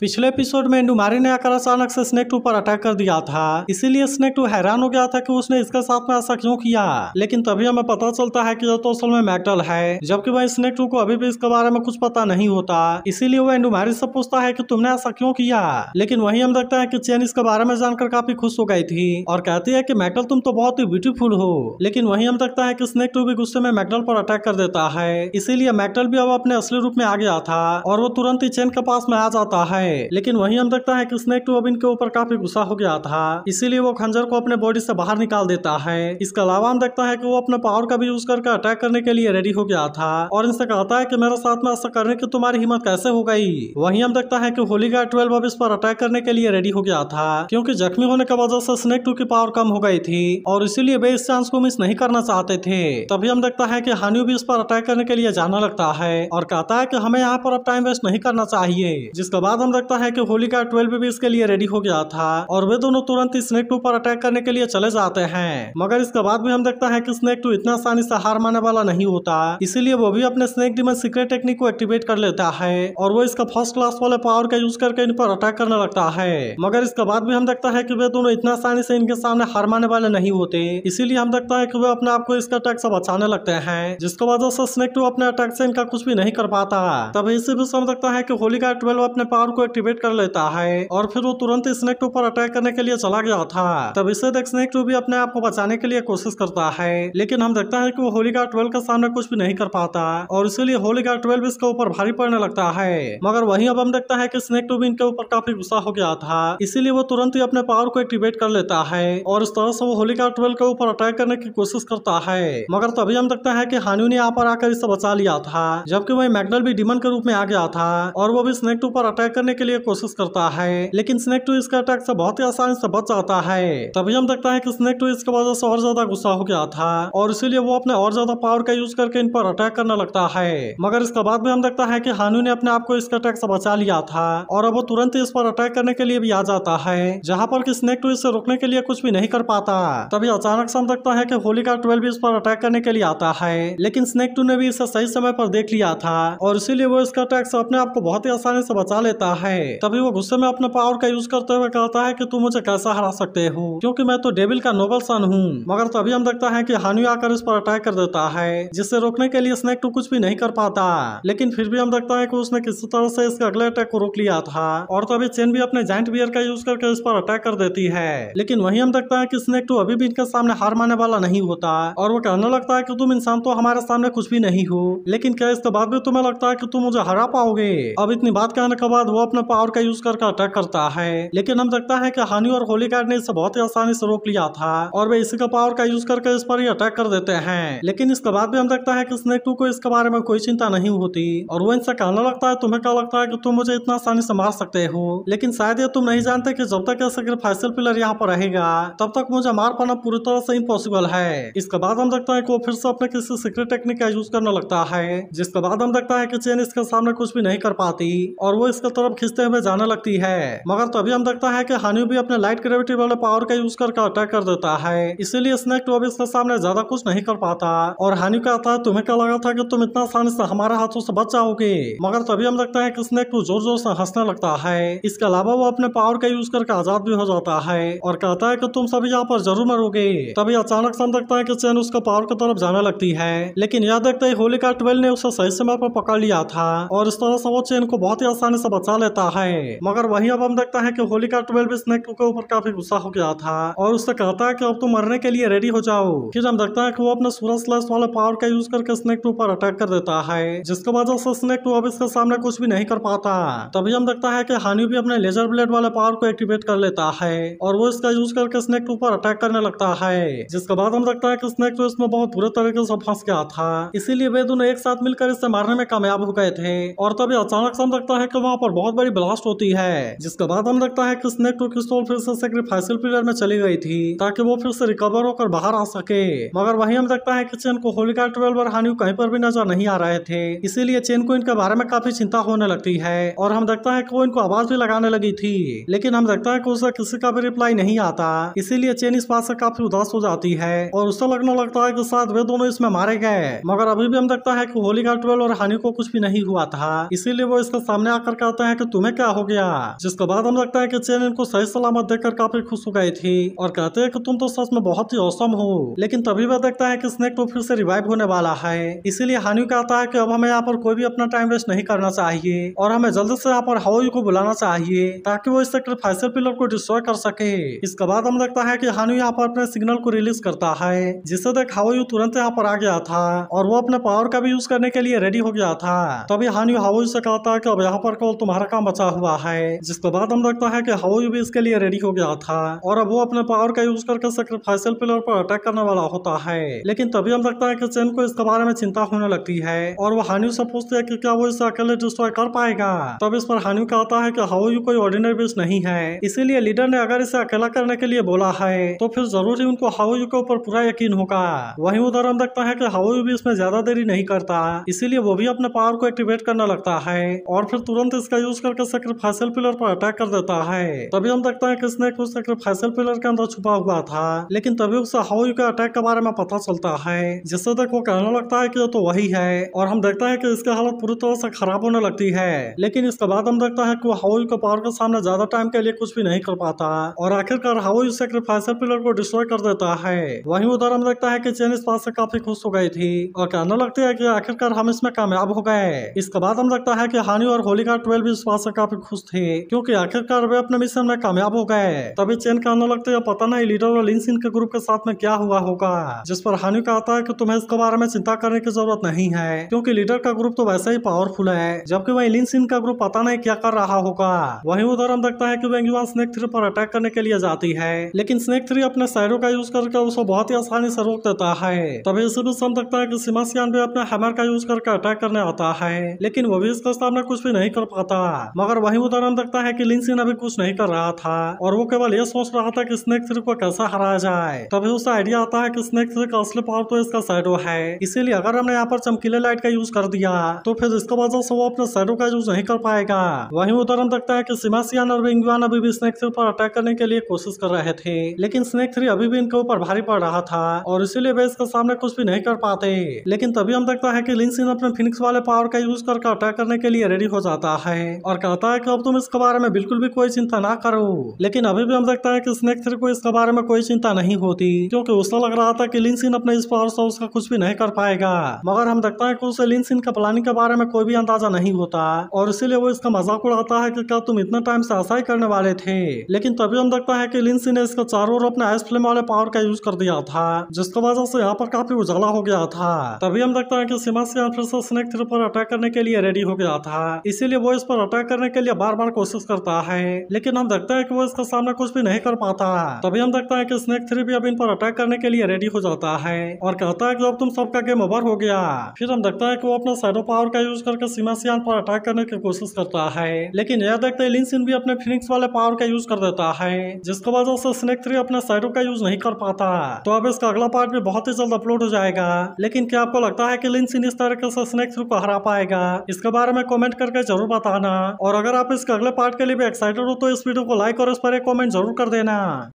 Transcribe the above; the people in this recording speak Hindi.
पिछले एपिसोड में इंडुमारी ने आकर अचानक से स्नेक टू पर अटैक कर दिया था इसीलिए स्नेक टू हैरान हो गया था कि उसने इसके साथ में ऐसा क्यों किया लेकिन तभी हमें पता चलता है कि यह तो असल में मेटल है जबकि वह स्नेक टू को अभी भी इसके बारे में कुछ पता नहीं होता इसीलिए वह इंडुमारी से पूछता है की तुमने ऐसा क्यों किया लेकिन वही हम देखते हैं की चेन इसके बारे में जानकर काफी खुश हो गई थी और कहती है की मेटल तुम तो बहुत ही ब्यूटीफुल हो लेकिन वही हम देखते हैं की स्नेक टू भी गुस्से में मेटल पर अटैक कर देता है इसीलिए मेटल भी अब अपने असली रूप में आ गया था और वो तुरंत ही चेन के पास में आ जाता है है लेकिन वही हम देखता है की स्नेक टू अब इनके ऊपर काफी गुस्सा हो गया था इसीलिए वो खंजर को अपने बॉडी से बाहर निकाल देता है इसके अलावा हम देखता है की वो अपने पावर का भी यूज करके अटैक करने के लिए रेडी हो गया था और इनसे कहता है की मेरे साथ में ऐसा करने की तुम्हारी हिम्मत कैसे हो गई वही हम देखता है होली होलिका ट्वेल्व अब इस पर अटैक करने के लिए रेडी हो गया था क्यूँकी जख्मी होने की वजह से स्नेक टू की पावर कम हो गई थी और इसीलिए वे इस चांस को मिस नहीं करना चाहते थे तभी हम देखता है कि हानियो भी इस पर अटैक करने के लिए जाना लगता है और कहता है कि हमें यहाँ पर अब टाइम वेस्ट नहीं करना चाहिए जिसके बाद हम सकता है कि होलिका ट्वेल्व भी इसके लिए रेडी हो गया था और वे दोनों तुरंत स्नेक टू पर अटैक करने के लिए चले जाते हैं मगर इसके बाद भी हम देखता है कि स्नेक टू इतना आसानी से हार माने वाला नहीं होता इसीलिए वो भी अपने स्नेक डिमन सीक्रेट टेक्निक को एक्टिवेट कर लेता है और वो इसका फर्स्ट क्लास वाले पावर का यूज करके इन पर अटैक करने लगता है मगर इसके बाद भी हम देखता है की वे दोनों इतना आसानी से इनके सामने हार माने वाले नहीं होते इसीलिए हम देखता है की वे अपने आप को इसका अटैक से बचाने लगते हैं जिसके बाद स्नेक टू अपने अटैक से इनका कुछ भी नहीं कर पाता तभी इसी भी समझ देखता है की होलिका ट्वेल्व अपने पावर को को एक्टिवेट कर लेता है और फिर वो तुरंत स्नेक टू पर अटैक करने के लिए चला गया था तब इसे देख स्नेक टू भी अपने आप को बचाने के लिए कोशिश करता है लेकिन हम देखते हैं की वो गार्ड ट्वेल्व के सामने कुछ भी नहीं कर पाता और इसीलिए गार्ड ट्वेल्व इसके ऊपर भारी पड़ने लगता है मगर वही अब हम देखता है की स्नेक टू भी इनके ऊपर काफी गुस्सा हो गया था इसीलिए वो तुरंत ही अपने पावर को एक्टिवेट कर लेता है और इस तरह से वो होलिका ट्वेल्व के ऊपर अटैक करने की कोशिश करता है मगर तभी हम देखते हैं की हानि ने यहाँ पर आकर इसे बचा लिया था जबकि वही मैकडल भी डिमन के रूप में आ गया था और वो भी स्नेक टू पर अटैक करने करने के लिए कोशिश करता है लेकिन स्नेक टू इसका अटैक से बहुत ही आसानी से बच जाता है तभी हम देखते हैं कि स्नेक टू इसके वजह से और ज्यादा गुस्सा हो गया था और इसीलिए वो अपने और ज्यादा पावर का यूज करके इन पर अटैक करने लगता है मगर इसके बाद में हम देखता है की हानू ने अपने आप को इसका अटैक से बचा लिया था और अब वो तुरंत इस पर अटैक करने के लिए भी आ जाता है जहाँ पर की स्नेक टू इसे रोकने के लिए कुछ भी नहीं कर पाता तभी अचानक से हम देखता है की होलिका ट्वेल्व इस पर अटैक करने के लिए आता है लेकिन स्नेक टू ने भी इसे सही समय पर देख लिया था और इसीलिए वो इसका अटैक से अपने आप को बहुत ही आसानी से बचा लेता है तभी वो गुस्से में अपने पावर का यूज करते हुए कहता है कि तुम मुझे कैसा हरा सकते हो क्योंकि मैं तो डेविल का नोबल सन हूँ मगर तभी तो हम देखता है कि हानि आकर इस पर अटैक कर देता है जिसे रोकने के लिए स्नेक टू तो कुछ भी नहीं कर पाता लेकिन फिर भी हम देखता है कि उसने किसी तरह से इसके अगले अटैक को रोक लिया था और तभी तो चेन भी अपने जॉइंट बियर का यूज करके इस पर अटैक कर देती है लेकिन वही हम देखता है की स्नेक टू अभी भी इनके सामने हार मानने वाला नहीं होता और वो कहने लगता है की तुम इंसान तो हमारे सामने कुछ भी नहीं हो लेकिन क्या इसके बाद भी तुम्हें लगता है की तुम मुझे हरा पाओगे अब इतनी बात कहने के बाद वो अपने पावर का यूज करके अटैक करता है लेकिन हम देखता है की हानि और होली कार्ड ने इसे बहुत ही आसानी से रोक लिया था और वे इसी का पावर का यूज करके इस पर ही अटैक कर देते हैं लेकिन इसके बाद भी हम देखता है की स्नेक टू को इसके बारे में कोई चिंता नहीं होती और वो इनसे कहना लगता है तुम्हें क्या लगता है की तुम मुझे इतना आसानी से मार सकते हो लेकिन शायद ये तुम नहीं जानते की जब तक फैसल पिलर यहाँ पर रहेगा तब तक मुझे मार पाना पूरी तरह से इम्पोसिबल है इसके बाद हम देखते है की वो फिर से अपने किसी सीक्रेट टेक्निक का यूज करने लगता है जिसके बाद हम देखता है की चेन इसके सामने कुछ भी नहीं कर पाती और वो इसके तरफ खींचते हुए जाने लगती है मगर तभी हम देखता है की हानि भी अपने लाइट ग्रेविटी वाले पावर का यूज करके अटैक कर देता है इसीलिए स्नेक टू तो अभी इसके सामने ज्यादा कुछ नहीं कर पाता और हानि कहता है तुम्हें क्या लगा था की तुम इतना आसानी से हमारे हाथों से बच जाओगे मगर तभी हम देखते हैं कि स्नेक टू तो जोर जोर से हंसने लगता है इसके अलावा वो अपने पावर का यूज करके आजाद भी हो जाता है और कहता है की तुम सभी यहाँ पर जरूर मरोगे तभी अचानक से हम देखता है की चैन उसके पावर की तरफ जाने लगती है लेकिन यह देखते ही होलिका ट्वेल्व ने उसे सही समय पर पकड़ लिया था और इस तरह से वो चैन को बहुत ही आसानी से बचा लेता लेता है मगर वही अब हम देखता है कि का ट्वेल्व स्नेक के ऊपर काफी गुस्सा हो गया था और उससे कहता है कि अब तुम मरने के लिए रेडी हो जाओ फिर हम देखते हैं कि वो अपने सूरज स्लैश वाले पावर का यूज करके स्नेक टू पर अटैक कर देता है जिसके बाद स्नेक टू अब इसके सामने कुछ भी नहीं कर पाता तभी हम देखता है की हानि भी अपने लेजर ब्लेड वाले पावर को एक्टिवेट कर लेता है और वो इसका यूज करके स्नेक टू पर अटैक करने लगता है जिसके बाद हम देखता है की स्नेक टू इसमें बहुत बुरे तरीके से फंस गया था इसीलिए वे दोनों एक साथ मिलकर इसे मारने में कामयाब हो गए थे और तभी अचानक से हम देखता है की वहाँ पर बहुत बड़ी ब्लास्ट होती है जिसके बाद हम लगता है की स्नेक टू क्रिस्टोल फिर से सेक्रीफाइसल पीरियड में चली गई थी ताकि वो फिर से रिकवर होकर बाहर आ सके मगर वही हम लगता है की चेन को होलिका ट्वेल्व और हानियू कहीं पर भी नजर नहीं आ रहे थे इसीलिए चेन को इनके बारे में काफी चिंता होने लगती है और हम देखता है की वो इनको आवाज भी लगाने लगी थी लेकिन हम देखता है की उसे किसी का भी रिप्लाई नहीं आता इसीलिए चेन इस बात से काफी उदास हो जाती है और उससे लगने लगता है की साथ वे दोनों इसमें मारे गए मगर अभी भी हम देखता है की होलिका ट्वेल्व और हानि को कुछ भी नहीं हुआ था इसीलिए वो इसके सामने आकर कहते हैं कि तुम्हें क्या हो गया जिसके बाद हम लगता है कि चेन इनको सही सलामत देखकर काफी खुश हो गई थी और कहते हैं कि तुम तो सच में बहुत ही औसम हो लेकिन तभी वह देखता है कि स्नेक तो फिर से रिवाइव होने वाला है इसीलिए हानि कहता है कि अब हमें यहाँ पर कोई भी अपना टाइम वेस्ट नहीं करना चाहिए और हमें जल्द से यहाँ पर हाउ को बुलाना चाहिए ताकि वो इस फाइसर पिलर को डिस्ट्रॉय कर सके इसके बाद हम लगता है की हानि यहाँ पर अपने सिग्नल को रिलीज करता है जिससे देख हावयू तो तुरंत यहाँ पर आ गया था और वो अपने पावर का भी यूज करने के लिए रेडी हो गया था तभी हानि हावयू से कहता है की अब यहाँ पर कॉल तुम्हारा इलाका बचा हुआ है जिसके बाद हम लगता है कि हाउस भी इसके लिए रेडी हो गया था और अब वो अपने पावर का यूज करके सेक्रीफाइसल पिलर पर अटैक करने वाला होता है लेकिन तभी हम लगता है कि चेन को इसके बारे में चिंता होने लगती है और वो हानिव से पूछते है कि क्या वो इसे अकेले डिस्ट्रॉय कर पाएगा तब इस पर हानिव कहता है कि हाउयू कोई ऑर्डिनरी बीस नहीं है इसीलिए लीडर ने अगर इसे अकेला करने के लिए बोला है तो फिर जरूर ही उनको हाउयू के ऊपर पूरा यकीन होगा वही उधर हम देखता है की हाउयू भी इसमें ज्यादा देरी नहीं करता इसीलिए वो भी अपने पावर को एक्टिवेट करने लगता है और फिर तुरंत इसका यूज कुछ करके सेक्रीफाइसल पिलर पर अटैक कर देता है तभी हम देखते हैं कि स्नेक उस सेक्रीफाइसल पिलर के अंदर छुपा हुआ था लेकिन तभी उसे हाउ के अटैक के बारे में पता चलता है जिससे देखो वो कहने लगता है की तो वही है और हम देखते हैं की इसकी हालत पूरी तरह से खराब होने लगती है लेकिन इसके बाद हम देखते हैं की वो हाउ को पावर के सामने ज्यादा टाइम के लिए कुछ भी नहीं कर पाता और आखिरकार हाउ सेक्रीफाइसल पिलर को डिस्ट्रॉय कर देता है वही उधर हम देखता है की चेन इस बात से काफी खुश हो गई थी और कहने लगती है की आखिरकार हम इसमें कामयाब हो गए इसके बाद हम देखता है कि हानि और होलिका ट्वेल्व पासा काफी खुश थे क्योंकि आखिरकार वे अपने मिशन में कामयाब हो गए तभी चेन का आने लगते हैं पता नहीं लीडर और लिंसिन के ग्रुप के साथ में क्या हुआ होगा जिस पर हानि कहता है कि तुम्हें इसके बारे में चिंता करने की जरूरत नहीं है क्योंकि लीडर का ग्रुप तो वैसे ही पावरफुल है जबकि वही लिंसिन का ग्रुप पता नहीं क्या कर रहा होगा वही उधर हम देखता है की युवा स्नेक थ्री पर अटैक करने के लिए जाती है लेकिन स्नेक थ्री अपने सैरो का यूज करके उसको बहुत ही आसानी से रोक देता है तभी इसी बीच हम देखता है की सीमा सियान भी अपने हैमर का यूज करके अटैक करने आता है लेकिन वो भी इसका सामना कुछ भी नहीं कर पाता मगर वही उधर देखता लगता है की लिंसिन अभी कुछ नहीं कर रहा था और वो केवल ये सोच रहा था की स्नेक थ्री को कैसा हराया जाए तभी उसे आइडिया आता है की स्नेक थ्री का असली पावर तो इसका सैडो है इसीलिए अगर हमने यहाँ पर चमकीले लाइट का यूज कर दिया तो फिर इसके वजह से वो अपने सैडो का यूज नहीं कर पाएगा वही उधर देखता है की सिमासियान और विंगवान अभी भी स्नेक थ्री पर अटैक करने के लिए कोशिश कर रहे थे लेकिन स्नेक थ्री अभी भी इनके ऊपर भारी पड़ रहा था और इसीलिए वे इसके सामने कुछ भी नहीं कर पाते लेकिन तभी हम देखता है की लिंसिन अपने फिनिक्स वाले पावर का यूज करके अटैक करने के लिए रेडी हो जाता है और कहता है कि अब तुम इसके बारे में बिल्कुल भी कोई चिंता ना करो लेकिन अभी भी हम देखते हैं कि स्नेक थ्री को इसके बारे में कोई चिंता नहीं होती क्योंकि उसने लग रहा था कि लिंसिन अपने इस पावर से उसका कुछ भी नहीं कर पाएगा मगर हम देखते हैं कि उसे लिंसिन के प्लानिंग के बारे में कोई भी अंदाजा नहीं होता और इसीलिए वो इसका मजाक उड़ाता है की क्या तुम इतना टाइम से ऐसा ही करने वाले थे लेकिन तभी हम देखता है की लिंसिन ने इसका चारों ओर अपने आइस फ्लेम वाले पावर का यूज कर दिया था जिसकी वजह से यहाँ पर काफी उजाला हो गया था तभी हम देखते हैं की सीमा से फिर से स्नेक थ्री पर अटैक करने के लिए रेडी हो गया था इसीलिए वो इस पर अटैक पूरा करने के लिए बार बार कोशिश करता है लेकिन हम देखते हैं कि वो इसका सामना कुछ भी नहीं कर पाता है तभी हम देखते हैं कि स्नेक थ्री भी अब इन पर अटैक करने के लिए रेडी हो जाता है और कहता है कि अब तुम सबका गेम ओवर हो गया फिर हम देखते हैं कि वो अपना साइडो पावर का यूज करके सीमा सियान पर अटैक करने की कोशिश करता है लेकिन यह देखते हैं लिंसिन भी अपने फिनिक्स वाले पावर का यूज कर देता है जिसकी वजह से स्नेक थ्री अपने साइडो का यूज नहीं कर पाता तो अब इसका अगला पार्ट भी बहुत ही जल्द अपलोड हो जाएगा लेकिन क्या आपको लगता है की लिंसिन इस तरीके से स्नेक थ्री को हरा पाएगा इसके बारे में कॉमेंट करके जरूर बताना और अगर आप इसके अगले पार्ट के लिए भी एक्साइटेड हो तो इस वीडियो को लाइक और इस पर एक कॉमेंट जरूर कर देना